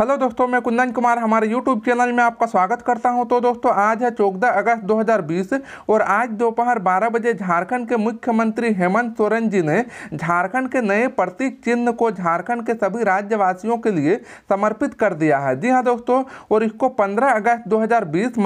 hello दोस्तों मैं कुंदन कुमार हमारे यूट्यूब चैनल में आपका स्वागत करता हूं तो दोस्तों आज है चौदह अगस्त 2020 और आज दोपहर 12 बजे झारखंड के मुख्यमंत्री हेमंत सोरेन जी ने झारखंड के नए प्रतीक चिन्ह को झारखंड के सभी राज्यवासियों के लिए समर्पित कर दिया है जी हाँ दोस्तों और इसको 15 अगस्त दो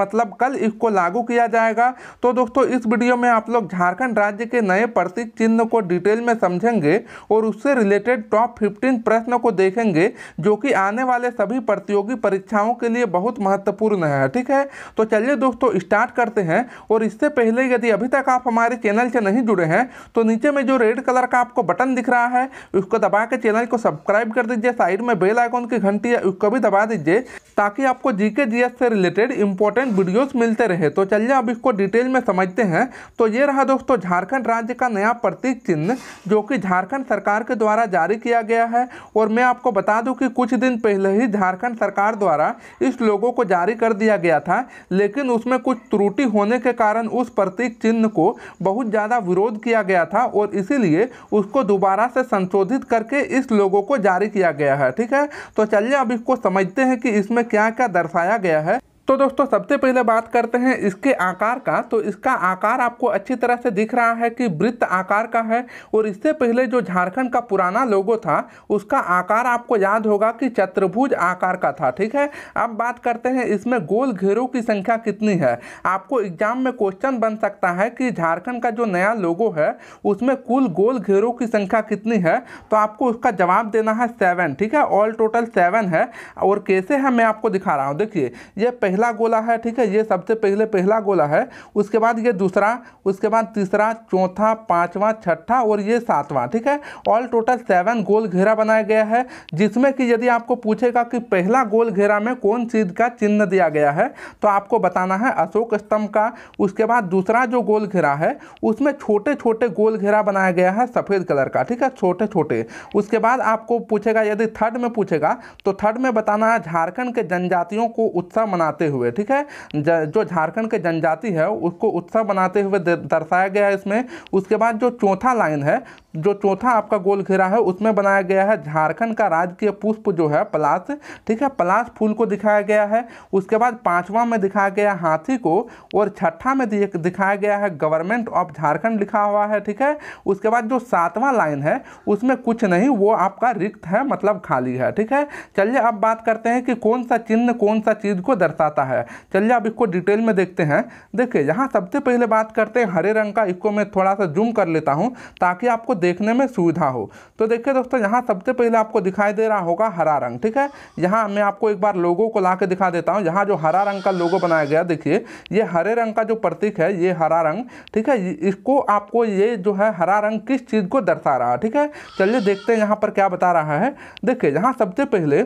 मतलब कल इसको लागू किया जाएगा तो दोस्तों इस वीडियो में आप लोग झारखंड राज्य के नए प्रतीक चिन्ह को डिटेल में समझेंगे और उससे रिलेटेड टॉप फिफ्टीन प्रश्न को देखेंगे जो कि आने वाले सभी प्रतियोगी परीक्षाओं के लिए बहुत महत्वपूर्ण है ठीक है तो चलिए दोस्तों स्टार्ट करते हैं और इससे पहले यदि अभी तक आप हमारे चैनल से नहीं जुड़े हैं तो नीचे में जो रेड कलर का आपको बटन दिख रहा है उसको दबा के चैनल को सब्सक्राइब कर दीजिए साइड में बेल आइकॉन की घंटी है उसको भी दबा दीजिए ताकि आपको जीके जीएस से रिलेटेड इंपॉर्टेंट वीडियोस मिलते रहे तो चलिए अब इसको डिटेल में समझते हैं तो ये रहा दोस्तों झारखंड राज्य का नया प्रतीक चिन्ह जो कि झारखंड सरकार के द्वारा जारी किया गया है और मैं आपको बता दूं कि कुछ दिन पहले ही झारखंड सरकार द्वारा इस लोगो को जारी कर दिया गया था लेकिन उसमें कुछ त्रुटि होने के कारण उस प्रतीक चिन्ह को बहुत ज़्यादा विरोध किया गया था और इसीलिए उसको दोबारा से संशोधित करके इस लोगों को जारी किया गया है ठीक है तो चलिए अब इसको समझते हैं कि इसमें क्या क्या दर्शाया गया है तो दोस्तों सबसे पहले बात करते हैं इसके आकार का तो इसका आकार आपको अच्छी तरह से दिख रहा है कि वृत्त आकार का है और इससे पहले जो झारखंड का पुराना लोगो था उसका आकार आपको याद होगा कि चतुर्भुज आकार का था ठीक है अब बात करते हैं इसमें गोल घेरों की संख्या कितनी है आपको एग्जाम में क्वेश्चन बन सकता है कि झारखंड का जो नया लोगो है उसमें कुल गोल घेरों की संख्या कितनी है तो आपको उसका जवाब देना है सेवन ठीक है ऑल टोटल सेवन है और कैसे है मैं आपको दिखा रहा हूँ देखिए ये पहला गोला है ठीक है ये सबसे पहले पहला गोला है उसके बाद ये दूसरा उसके बाद तीसरा चौथा पांचवा छठा और ये सातवां ठीक है ऑल टोटल सेवन गोल घेरा बनाया गया है जिसमें कि यदि आपको पूछेगा कि पहला गोल घेरा में कौन चीज़ का चिन्ह दिया गया है तो आपको बताना है अशोक स्तंभ का उसके बाद दूसरा जो गोल घेरा है उसमें छोटे छोटे गोल घेरा बनाया गया है सफ़ेद कलर का ठीक है छोटे छोटे उसके बाद आपको पूछेगा यदि थर्ड में पूछेगा तो थर्ड में बताना है झारखंड के जनजातियों को उत्सव मनाते बनाते हुए ठीक है जो झारखंड के जनजाति है उसको उत्सव बनाते हुए दर्शाया गया है इसमें उसके बाद जो चौथा लाइन है जो चौथा आपका गोल घेरा है उसमें बनाया गया है झारखंड का राजकीय पुष्प जो है पलाश ठीक है पलाश फूल को दिखाया गया है उसके बाद पांचवा में दिखाया गया हाथी को और छठा में दिखाया गया है गवर्नमेंट ऑफ झारखंड लिखा हुआ है ठीक है उसके बाद जो सातवां लाइन है उसमें कुछ नहीं वो आपका रिक्त है मतलब खाली है ठीक है चलिए अब बात करते हैं कि कौन सा चिन्ह कौन सा चीज़ को दर्शाता है चलिए अब इसको डिटेल में देखते हैं देखिए यहाँ सबसे पहले बात करते हैं हरे रंग का इसको मैं थोड़ा सा जूम कर लेता हूँ ताकि आपको देखने में सुविधा हो तो देखिए दोस्तों यहाँ सबसे पहले आपको दिखाई दे रहा होगा हरा रंग ठीक है यहाँ मैं आपको एक बार लोगों को ला दिखा देता हूँ यहाँ जो हरा रंग का लोगो बनाया गया देखिए ये हरे रंग का जो प्रतीक है ये हरा रंग ठीक है इसको आपको ये जो है हरा रंग किस चीज़ को दर्शा रहा है ठीक है चलिए देखते हैं यहाँ पर क्या बता रहा है देखिए यहाँ सबसे पहले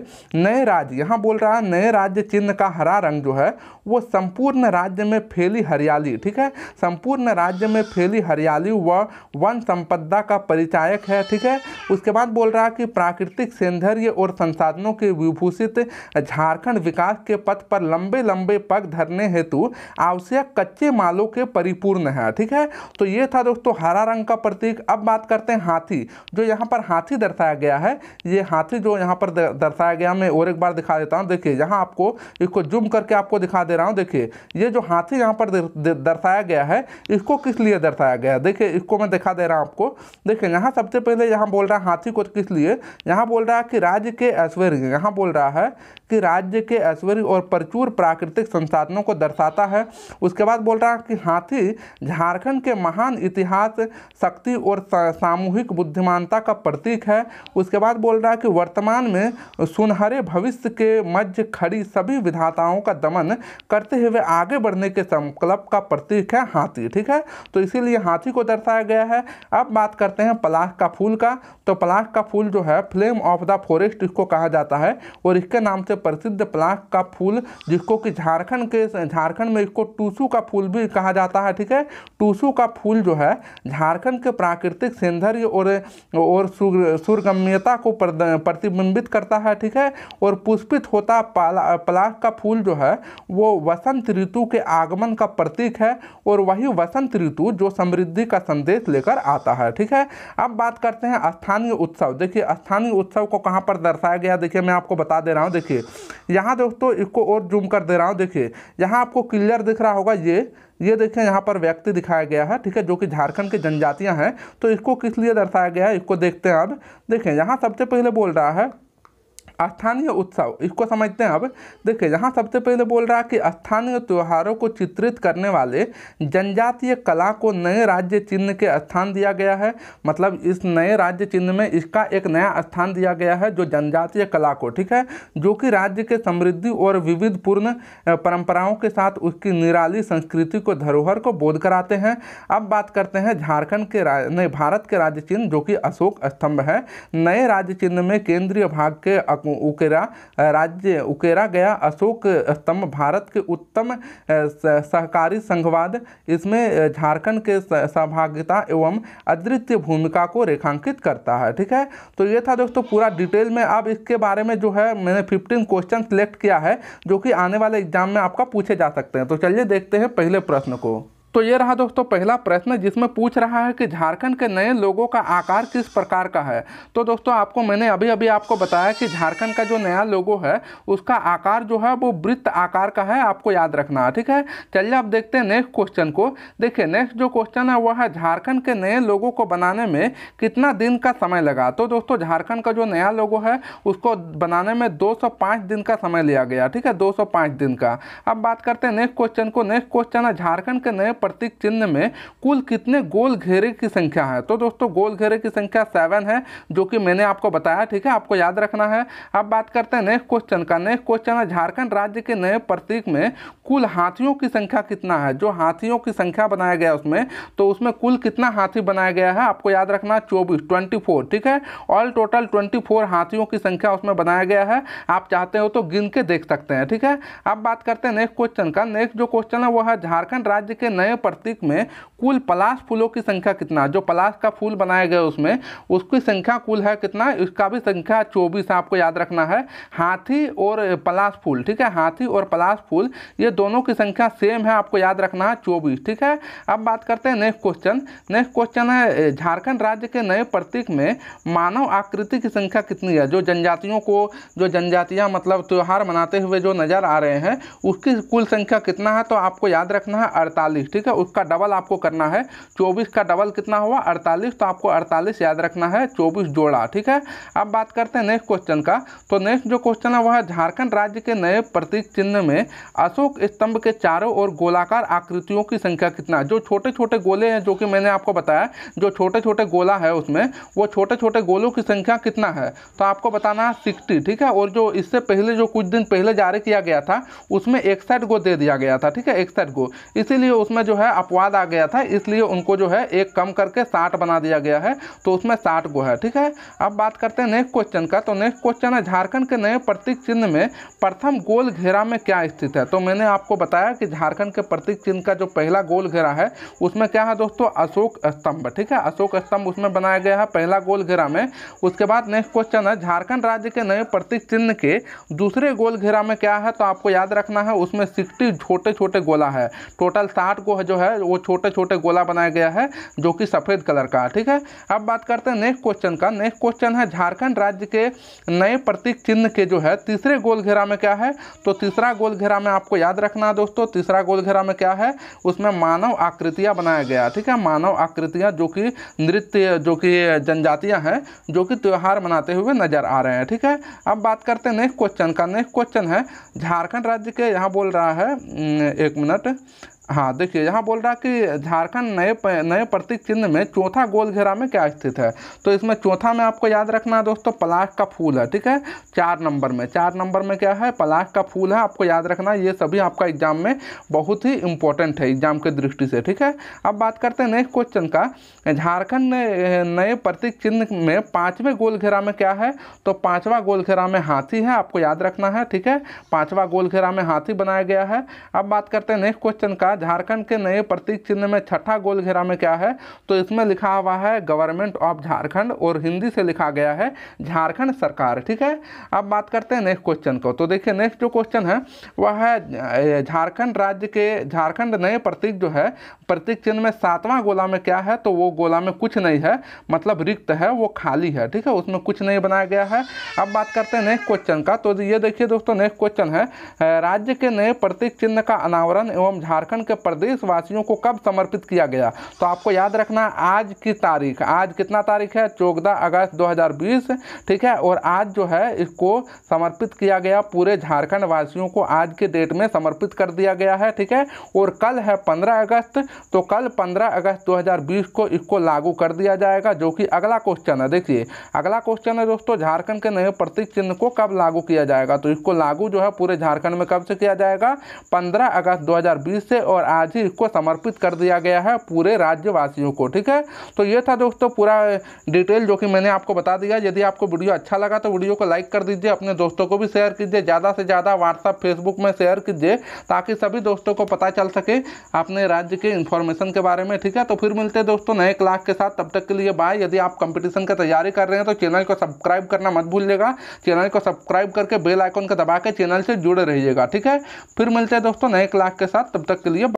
नए राज्य यहाँ बोल रहा है नए राज्य चिन्ह का हरा रंग जो है वो संपूर्ण राज्य में फैली हरियाली ठीक है संपूर्ण राज्य में फैली हरियाली व वन संपदा का परिचायक है ठीक है उसके बाद बोल रहा है कि प्राकृतिक सौंदर्य और संसाधनों के विभूषित झारखंड विकास के पथ पर लंबे लंबे पग धरने हेतु आवश्यक कच्चे मालों के परिपूर्ण है ठीक है तो ये था दोस्तों हरा रंग का प्रतीक अब बात करते हैं हाथी जो यहाँ पर हाथी दर्शाया गया है ये हाथी जो यहाँ पर दर्शाया गया मैं और एक बार दिखा देता हूँ देखिए यहाँ आपको इसको जुम करके आपको दिखा दे रहा हूँ देखिए ये जो हाथी यहाँ पर दर्शाया गया है इसको किस लिए दर्शाया गया है देखिए इसको मैं दिखा दे रहा हूँ आपको देखिए देखें यहाँ सबसे पहले यहाँ बोल रहा है हाथी को किस लिए यहाँ बोल रहा है कि राज्य के ऐश्वर्य यहाँ बोल रहा है कि राज्य के ऐश्वर्य और प्रचुर प्राकृतिक संसाधनों को दर्शाता है उसके बाद बोल रहा है कि हाथी झारखंड के महान इतिहास शक्ति और सामूहिक बुद्धिमानता का प्रतीक है उसके बाद बोल रहा है कि वर्तमान में सुनहरे भविष्य के मध्य खड़ी सभी विधाताओं का दमन करते हुए आगे बढ़ने के संकल्प का प्रतीक है हाथी ठीक है तो इसीलिए हाथी को दर्शाया गया है अब बात करते हैं हैं पलाख का फूल का तो पलाख का फूल जो है फ्लेम ऑफ द फॉरेस्ट इसको कहा जाता है और इसके नाम से प्रसिद्ध पलाख का फूल जिसको कि झारखंड के झारखंड में इसको टूसू का फूल भी कहा जाता है ठीक है टूसू का फूल जो है झारखंड के प्राकृतिक सौंदर्य और और सुरगम्यता को प्रतिबिंबित करता है ठीक है और पुष्पित होता पला पलाख का फूल जो है वो वसंत ऋतु के आगमन का प्रतीक है और वही वसंत ऋतु जो समृद्धि का संदेश लेकर आता है ठीक है अब बात करते हैं स्थानीय उत्सव देखिए स्थानीय उत्सव को कहाँ पर दर्शाया गया देखिए मैं आपको बता दे रहा हूँ देखिए यहाँ दोस्तों इसको और जूम कर दे रहा हूँ देखिए यहाँ आपको क्लियर दिख रहा होगा ये ये देखिए यहाँ पर व्यक्ति दिखाया गया है ठीक है जो कि झारखंड के जनजातियाँ हैं तो इसको किस लिए दर्शाया गया है इसको देखते हैं अब देखें यहाँ सबसे पहले बोल रहा है स्थानीय उत्सव इसको समझते हैं अब देखिए यहाँ सबसे पहले बोल रहा है कि स्थानीय त्योहारों को चित्रित करने वाले जनजातीय कला को नए राज्य चिन्ह के स्थान दिया गया है मतलब इस नए राज्य चिन्ह में इसका एक नया स्थान दिया गया है जो जनजातीय कला को ठीक है जो कि राज्य के समृद्धि और विविधपूर्ण परंपराओं के साथ उसकी निराली संस्कृति को धरोहर को बोध कराते हैं अब बात करते हैं झारखंड के नए भारत के राज्य चिन्ह जो कि अशोक स्तंभ है नए राज्य चिन्ह में केंद्रीय भाग के उकेरा राज्य उकेरा गया अशोक स्तंभ भारत के उत्तम सहकारी संघवाद इसमें झारखंड के सहभागिता एवं अद्वितीय भूमिका को रेखांकित करता है ठीक है तो ये था दोस्तों पूरा डिटेल में अब इसके बारे में जो है मैंने फिफ्टीन क्वेश्चन सिलेक्ट किया है जो कि आने वाले एग्जाम में आपका पूछे जा सकते हैं तो चलिए देखते हैं पहले प्रश्न को तो ये रहा दोस्तों पहला प्रश्न जिसमें पूछ रहा है कि झारखंड के नए लोगों का आकार किस प्रकार का है तो दोस्तों आपको मैंने अभी अभी आपको बताया कि झारखंड का जो नया लोगो है उसका आकार जो है वो वृत्त आकार का है आपको याद रखना है ठीक है चलिए आप देखते हैं नेक्स्ट क्वेश्चन को देखिए नेक्स्ट जो क्वेश्चन है वह है झारखंड के नए लोगों को बनाने में कितना दिन का समय लगा तो दोस्तों झारखंड का जो नया लोगो है उसको बनाने में दो दिन का समय लिया गया ठीक है दो दिन का अब बात करते हैं नेक्स्ट क्वेश्चन को नेक्स्ट क्वेश्चन है झारखंड के नए प्रतीक चिन्ह में कुल कितने गोल घेरे की संख्या है तो दोस्तों गोल घेरे की संख्या सेवन है जो कि मैंने आपको बताया ठीक है आपको याद रखना है अब बात करते हैं नेक्स्ट क्वेश्चन का नेक्स्ट क्वेश्चन है झारखंड राज्य के नए प्रतीक में कुल हाथियों की संख्या कितना है जो हाथियों की संख्या बनाया गया उसमें तो उसमें कुल कितना हाथी बनाया गया है आपको याद रखना चौबीस ट्वेंटी ठीक है ऑल टोटल ट्वेंटी हाथियों की संख्या उसमें बनाया गया है आप चाहते हो तो गिन के देख सकते हैं ठीक है अब बात करते हैं नेक्स्ट क्वेश्चन का नेक्स्ट जो क्वेश्चन है वो है झारखंड राज्य के नए नए प्रतीक में कुल पलाश फूलों की संख्या कितना जो पलाश का फूल बनाया गया उसमें उसकी संख्या कुल है कितना इसका भी संख्या चौबीस आपको याद रखना है हाथी और पलाश फूल ठीक है हाथी और पलाश फूल ये दोनों की संख्या सेम है आपको याद रखना है चौबीस ठीक है अब बात करते हैं नेक्स्ट क्वेश्चन नेक्स्ट क्वेश्चन है झारखंड राज्य के नए प्रतीक में मानव आकृति की संख्या कितनी है जो जनजातियों को जो जनजातियाँ मतलब त्यौहार मनाते हुए जो नज़र आ रहे हैं उसकी कुल संख्या कितना है तो आपको याद रखना है अड़तालीस ठीक है उसका डबल आपको करना है चौबीस का डबल कितना हुआ अड़तालीस तो आपको अड़तालीस याद रखना है चौबीस जोड़ा ठीक है अब बात करते हैं नेक्स्ट क्वेश्चन का तो नेक्स्ट जो क्वेश्चन है वह झारखंड राज्य के नए प्रतीक चिन्ह में अशोक स्तंभ के चारों ओर गोलाकार आकृतियों की संख्या कितना जो छोटे छोटे गोले हैं जो कि मैंने आपको बताया जो छोटे छोटे गोला है उसमें वो छोटे छोटे गोलों की संख्या कितना है तो आपको बताना है सिक्सटी ठीक है और जो इससे पहले जो कुछ दिन पहले जारी किया गया था उसमें एक साइड गो दे दिया गया था ठीक है एक साइड गो इसीलिए उसमें जो है अपवाद आ गया था इसलिए उनको जो है एक कम करके साठ बना दिया गया है तो उसमें साठ गो है ठीक है अब बात करते हैं नेक्स्ट क्वेश्चन का तो नेक्स्ट क्वेश्चन है झारखंड के नए प्रतीक चिन्ह में प्रथम गोल घेरा में क्या स्थित है तो मैंने आपको बताया कि झारखंड के प्रतीक चिन्ह का जो पहला गोल घेरा है उसमें क्या है दोस्तों अशोक स्तंभ ठीक है अशोक स्तंभ उसमें बनाया गया है पहला गोल घेरा में उसके बाद नेक्स्ट क्वेश्चन है झारखंड राज्य के नए प्रतीक चिन्ह के दूसरे गोल घेरा में क्या है तो आपको याद रखना है उसमें सिक्सटी छोटे छोटे गोला है टोटल साठ गो जो है वो छोटे छोटे गोला बनाया गया है जो कि सफ़ेद कलर का ठीक है अब बात करते हैं नेक्स्ट क्वेश्चन का नेक्स्ट क्वेश्चन है झारखंड राज्य के नए प्रतीक चिन्ह के जो है तीसरे गोल घेरा में क्या है तो तीसरा गोल घेरा में आपको याद रखना है दोस्तों तीसरा गोल घेरा में क्या है उसमें मानव आकृतियाँ बनाया गया ठीक है मानव आकृतियाँ जो कि नृत्य जो कि जनजातियाँ हैं जो कि त्यौहार मनाते हुए नजर आ रहे हैं ठीक है अब बात करते हैं नेक्स्ट क्वेश्चन का नेक्स्ट क्वेश्चन है झारखंड राज्य के यहाँ बोल रहा है हम्म, एक मिनट हाँ देखिए यहाँ बोल रहा है कि झारखंड नए प, नए प्रतीक चिन्ह में चौथा गोल घेरा में क्या स्थित है तो इसमें चौथा में आपको याद रखना है दोस्तों पलाश का फूल है ठीक है चार नंबर में चार नंबर में क्या है पलाश का फूल है आपको याद रखना ये सभी आपका एग्जाम में बहुत ही इंपॉर्टेंट है एग्जाम के दृष्टि से ठीक है अब बात करते हैं नेक्स्ट क्वेश्चन का झारखंड नए प्रतीक चिन्ह में पाँचवें गोल घेरा में क्या है तो पाँचवा गोल घेरा में हाथी है आपको याद रखना है ठीक है पाँचवा गोल घेरा में हाथी बनाया गया है अब बात करते हैं नेक्स्ट क्वेश्चन का झारखंड के नए प्रतीक चिन्ह में छठा गोल घेरा में क्या है तो इसमें लिखा हुआ है गवर्नमेंट ऑफ झारखंड और हिंदी से लिखा गया है झारखंड सरकार ठीक है अब बात करते हैं नेक्स्ट क्वेश्चन को तो देखिए नेक्स्ट जो क्वेश्चन है वह है झारखंड राज्य के झारखंड नए प्रतीक जो है प्रतीक चिन्ह में सातवां गोला में क्या है तो वो गोला में कुछ नहीं है मतलब रिक्त है वो खाली है ठीक है उसमें कुछ नहीं बनाया गया है अब बात करते हैं नेक्स्ट क्वेश्चन का तो ये देखिए दोस्तों नेक्स्ट क्वेश्चन है राज्य के नए प्रतीक चिन्ह का अनावरण एवं झारखंड के प्रदेशवासियों को कब समर्पित किया गया तो आपको याद रखना आज की तारीख आज कितना तारीख है चौदह अगस्त 2020 ठीक है और आज जो है इसको समर्पित किया गया पूरे झारखंड वासियों को आज के डेट में समर्पित कर दिया गया है ठीक है और कल है पंद्रह अगस्त तो कल पंद्रह अगस्त दो को इसको लागू कर दिया जाएगा जो कि अगला क्वेश्चन है देखिए अगला क्वेश्चन है दोस्तों झारखंड के नए प्रतीक चिन्ह को कब लागू किया जाएगा तो इसको लागू जो है पूरे झारखंड में कब से किया जाएगा 15 अगस्त 2020 से और और आज ही इसको समर्पित कर दिया गया है पूरे राज्यवासियों को ठीक है तो ये था दोस्तों पूरा डिटेल जो कि मैंने आपको बता दिया यदि आपको वीडियो अच्छा लगा तो वीडियो को लाइक कर दीजिए अपने दोस्तों को भी शेयर कीजिए ज़्यादा से ज़्यादा व्हाट्सअप फेसबुक में शेयर कीजिए ताकि सभी दोस्तों को पता चल सके अपने राज्य के इन्फॉर्मेशन के बारे में ठीक है तो फिर मिलते हैं दोस्तों नए क्लास के साथ तब तक के लिए बाय यदि आप कंपटीशन की तैयारी कर रहे हैं तो चैनल को सब्सक्राइब करना मत भूलिएगा चैनल को सब्सक्राइब करके बेल आइकन का दबा के चैनल से जुड़े रहिएगा ठीक है फिर मिलते हैं दोस्तों नए क्लास के साथ तब तक के लिए